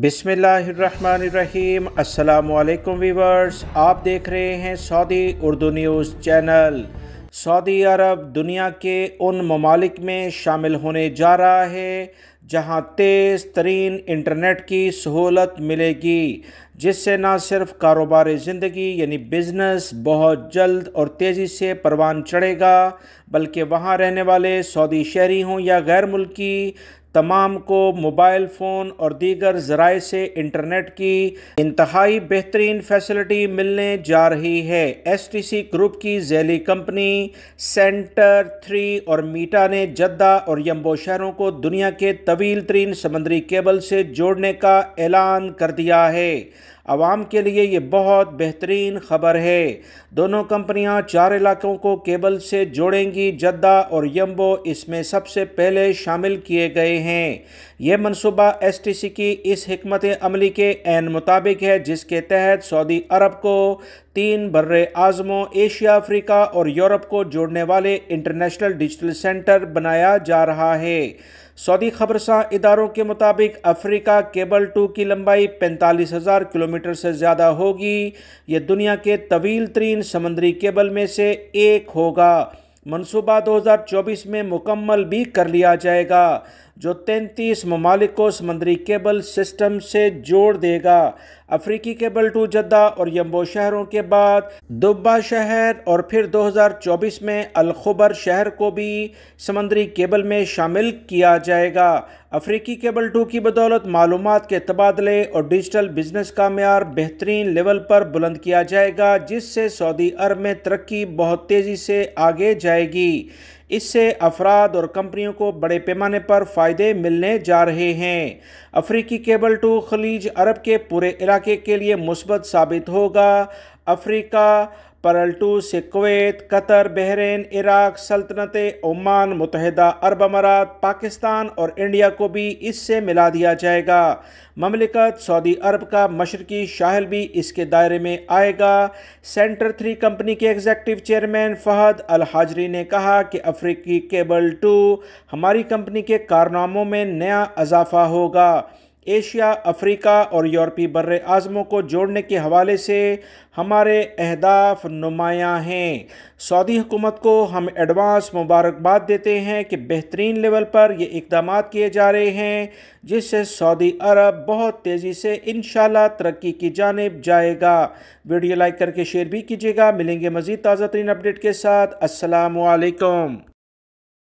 बिसमीम अल्लाम वीवर्स आप देख रहे हैं Saudi Urdu news channel Saudi Arabia दुनिया के उन ममालिक में शामिल होने जा रहा है जहां तेज़ तरीन इंटरनेट की सहूलत मिलेगी जिससे ना सिर्फ कारोबार ज़िंदगी यानी बिज़नेस बहुत जल्द और तेज़ी से परवान चढ़ेगा बल्कि वहां रहने वाले सऊदी शहरी हों या गैर मुल्की तमाम को मोबाइल फ़ोन और दीगर ज़राए से इंटरनेट की इंतहाई बेहतरीन फैसिलिटी मिलने जा रही है एस टी सी ग्रुप की जैली कंपनी सेंटर थ्री और मीटा ने जद्दा और यम्बो शहरों को दुनिया के तवील तरीन समंदरी केबल से जोड़ने का ऐलान कर दिया है आवाम के लिए ये बहुत बेहतरीन खबर है दोनों कंपनियां चार इलाकों को केबल से जोड़ेंगी जद्दा और यम्बो इसमें सबसे पहले शामिल किए गए हैं यह मनसूबा एस टी सी की इस हमत अमली के एन मुताबिक है जिसके तहत सऊदी अरब को तीन बर्र आज़मों एशिया अफ्रीका और यूरोप को जोड़ने वाले इंटरनेशनल डिजिटल सेंटर बनाया जा रहा है सऊदी खबरसा इदारों के मुताबिक अफ्रीका केबल टू की लंबाई पैंतालीस हज़ार किलोमीटर से ज़्यादा होगी ये दुनिया के तवील तरीन समंदरी केबल में से एक होगा मनसूबा 2024 में मुकम्मल भी कर लिया जाएगा जो 33 ममालिक को समंदरी केबल सिस्टम से जोड़ देगा अफ्रीकी केबल टू जद्दा और यम्बो शहरों के बाद दुब्बा शहर और फिर 2024 में अलखबर शहर को भी समंदरी केबल में शामिल किया जाएगा अफ्रीकी केबल टू की बदौलत मालूम के तबादले और डिजिटल बिजनेस का मैार बेहतरीन लेवल पर बुलंद किया जाएगा जिससे सऊदी अरब में तरक्की बहुत तेज़ी से आगे जाएगी इससे अफराद और कंपनियों को बड़े पैमाने पर फ़ायदे मिलने जा रहे हैं अफ्रीकी केबल टू खलीज अरब के पूरे इलाके के लिए मुस्बत साबित होगा अफ्रीका परल्टू सिकवेत कतर बहरीन इराक सल्तनत ओमान मुतहदा अरब अमारात पाकिस्तान और इंडिया को भी इससे मिला दिया जाएगा ममलिकत सऊदी अरब का मशरकी शाहल भी इसके दायरे में आएगा सेंटर थ्री कंपनी के executive chairman Fahd Al Hajri ने कहा कि अफ्रीकी केबल टू हमारी कंपनी के कारनामों में नया इजाफा होगा एशिया अफ्रीका और यूरोपी बर आज़मों को जोड़ने के हवाले से हमारे अहदाफ नुमायाँ हैं सऊदी हुकूमत को हम एडवांस मुबारकबाद देते हैं कि बेहतरीन लेवल पर ये इकदाम किए जा रहे हैं जिससे सऊदी अरब बहुत तेज़ी से इन तरक्की की जानब जाएगा वीडियो लाइक करके शेयर भी कीजिएगा मिलेंगे मज़ीद ताज़ा तरीन अपडेट के साथ असलकम